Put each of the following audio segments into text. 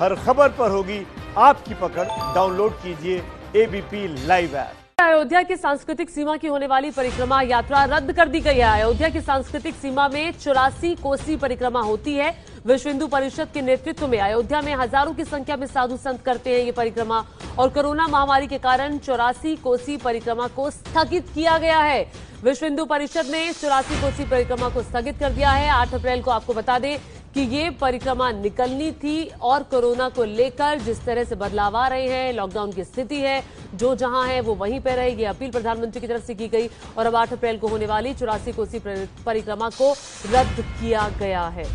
हर खबर पर होगी आपकी पकड़ डाउनलोड कीजिए एबीपी लाइव ऐप अयोध्या की सांस्कृतिक सीमा की होने वाली परिक्रमा यात्रा रद्द कर दी गई है अयोध्या की सांस्कृतिक सीमा में चौरासी कोसी परिक्रमा होती है विश्व हिंदू परिषद के नेतृत्व में अयोध्या में हजारों की संख्या में साधु संत करते हैं ये परिक्रमा और कोरोना महामारी के कारण चौरासी कोसी परिक्रमा को स्थगित किया गया है विश्व हिंदू परिषद ने चौरासी कोसी परिक्रमा को स्थगित कर दिया है आठ अप्रैल को आपको बता दें कि ये परिक्रमा निकलनी थी और कोरोना को लेकर जिस तरह से बदलाव आ रहे हैं लॉकडाउन की स्थिति है जो जहां है वो वहीं पर ये अपील प्रधानमंत्री की तरफ से की गई और अब आठ अप्रैल को होने वाली चौरासी कोसी परिक्रमा को रद्द किया गया है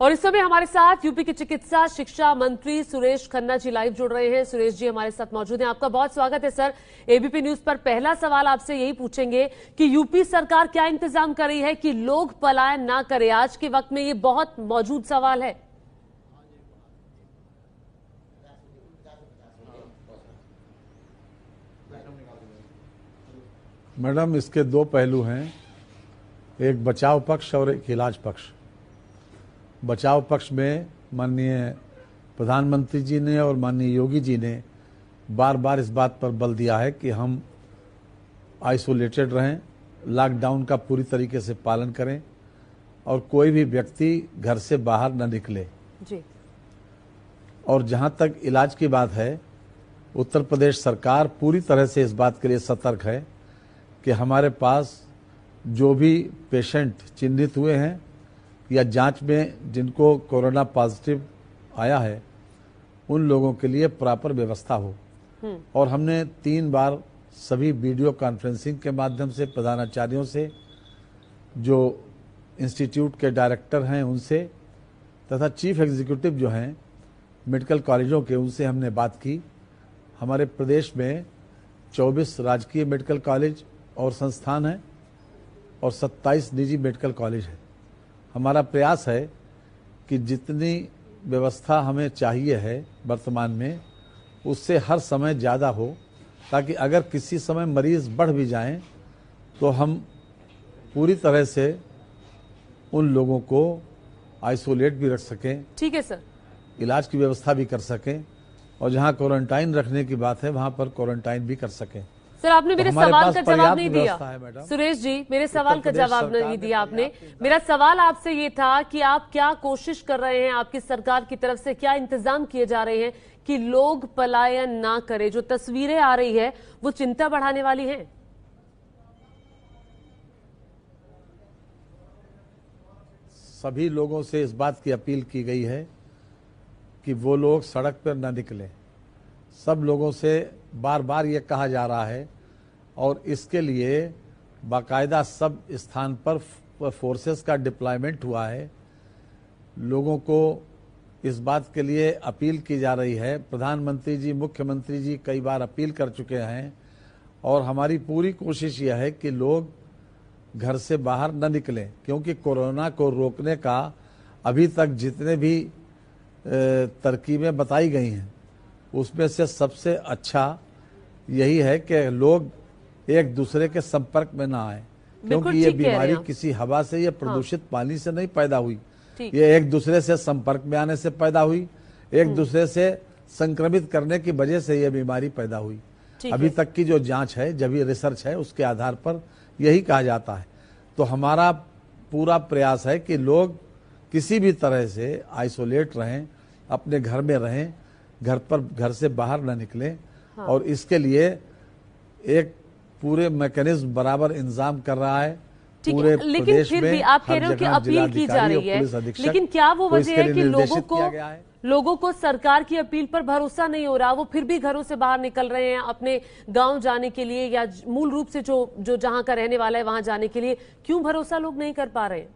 और इस समय हमारे साथ यूपी के चिकित्सा शिक्षा मंत्री सुरेश खन्ना जी लाइव जुड़ रहे हैं सुरेश जी हमारे साथ मौजूद हैं आपका बहुत स्वागत है सर एबीपी न्यूज पर पहला सवाल आपसे यही पूछेंगे कि यूपी सरकार क्या इंतजाम कर रही है कि लोग पलायन ना करे आज के वक्त में ये बहुत मौजूद सवाल है मैडम इसके दो पहलू हैं एक बचाव पक्ष और एक इलाज पक्ष बचाव पक्ष में माननीय प्रधानमंत्री जी ने और माननीय योगी जी ने बार बार इस बात पर बल दिया है कि हम आइसोलेटेड रहें लॉकडाउन का पूरी तरीके से पालन करें और कोई भी व्यक्ति घर से बाहर न निकले जी और जहाँ तक इलाज की बात है उत्तर प्रदेश सरकार पूरी तरह से इस बात के लिए सतर्क है कि हमारे पास जो भी पेशेंट चिन्हित हुए हैं या जांच में जिनको कोरोना पॉजिटिव आया है उन लोगों के लिए प्रॉपर व्यवस्था हो हम्म। और हमने तीन बार सभी वीडियो कॉन्फ्रेंसिंग के माध्यम से प्रधानाचार्यों से जो इंस्टीट्यूट के डायरेक्टर हैं उनसे तथा चीफ एग्जीक्यूटिव जो हैं मेडिकल कॉलेजों के उनसे हमने बात की हमारे प्रदेश में 24 राजकीय मेडिकल कॉलेज और संस्थान हैं और 27 निजी मेडिकल कॉलेज हैं हमारा प्रयास है कि जितनी व्यवस्था हमें चाहिए है वर्तमान में उससे हर समय ज़्यादा हो ताकि अगर किसी समय मरीज़ बढ़ भी जाएं तो हम पूरी तरह से उन लोगों को आइसोलेट भी रख सकें ठीक है सर इलाज की व्यवस्था भी कर सकें और जहां क्वारंटाइन रखने की बात है वहां पर क्वारंटाइन भी कर सकें सर आपने मेरे सवाल का जवाब नहीं दिया सुरेश जी मेरे सवाल का जवाब नहीं दिया आपने मेरा सवाल आपसे ये था कि आप क्या कोशिश कर रहे हैं आपकी सरकार की तरफ से क्या इंतजाम किए जा रहे हैं कि लोग पलायन ना करें जो तस्वीरें आ रही है वो चिंता बढ़ाने वाली है सभी लोगों से इस बात की अपील की गई है कि वो लोग सड़क पर ना निकलें सब लोगों से बार बार ये कहा जा रहा है और इसके लिए बाकायदा सब स्थान पर फोर्सेस का डिप्लॉयमेंट हुआ है लोगों को इस बात के लिए अपील की जा रही है प्रधानमंत्री जी मुख्यमंत्री जी कई बार अपील कर चुके हैं और हमारी पूरी कोशिश यह है कि लोग घर से बाहर न निकलें क्योंकि कोरोना को रोकने का अभी तक जितने भी तरकीबें बताई गई हैं उसमें से सबसे अच्छा यही है कि लोग एक दूसरे के संपर्क में ना आए क्योंकि ये बीमारी किसी हवा से या हाँ। प्रदूषित हाँ। पानी से नहीं पैदा हुई ये एक दूसरे से संपर्क में आने से पैदा हुई एक हम्म। दूसरे से संक्रमित करने की वजह से यह बीमारी पैदा हुई अभी तक की जो जांच है जब ये रिसर्च है उसके आधार पर यही कहा जाता है तो हमारा पूरा प्रयास है कि लोग किसी भी तरह से आइसोलेट रहें अपने घर में रहें घर पर घर से बाहर ना निकले हाँ। और इसके लिए एक पूरे मैकेनिज्म बराबर इंतजाम कर रहा है पूरे लेकिन फिर भी आप कह रहे हो कि अपील की जा रही है लेकिन क्या वो वजह है कि लोगों को लोगों को सरकार की अपील पर भरोसा नहीं हो रहा वो फिर भी घरों से बाहर निकल रहे हैं अपने गांव जाने के लिए या मूल रूप से जो जो जहां का रहने वाला है वहां जाने के लिए क्यों भरोसा लोग नहीं कर पा रहे हैं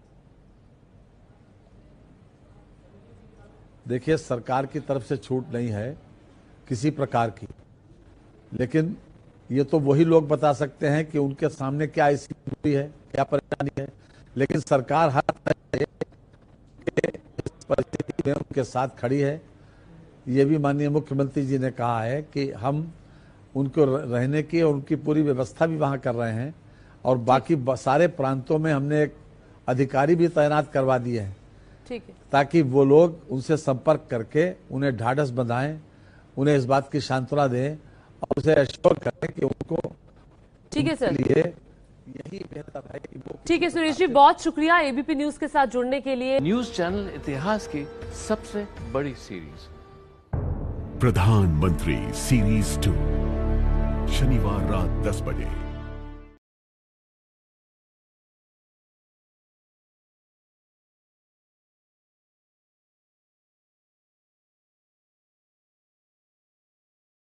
देखिए सरकार की तरफ से छूट नहीं है किसी प्रकार की लेकिन ये तो वही लोग बता सकते हैं कि उनके सामने क्या स्थिति है क्या परेशानी है लेकिन सरकार हर परिस्थिति में उनके साथ खड़ी है ये भी माननीय मुख्यमंत्री जी ने कहा है कि हम उनको रहने की और उनकी पूरी व्यवस्था भी वहाँ कर रहे हैं और बाकी सारे प्रांतों में हमने एक अधिकारी भी तैनात करवा दिए हैं ठीक है ताकि वो लोग उनसे संपर्क करके उन्हें ढाढ़स बंधाएं उन्हें इस बात की सांत्वना दें और उसे एश्योर करें कि उनको ठीक है सर लिए यही बेहतर है कि वो ठीक है सुरेश जी बहुत शुक्रिया एबीपी न्यूज के साथ जुड़ने के लिए न्यूज चैनल इतिहास की सबसे बड़ी सीरीज प्रधानमंत्री सीरीज टू शनिवार रात दस बजे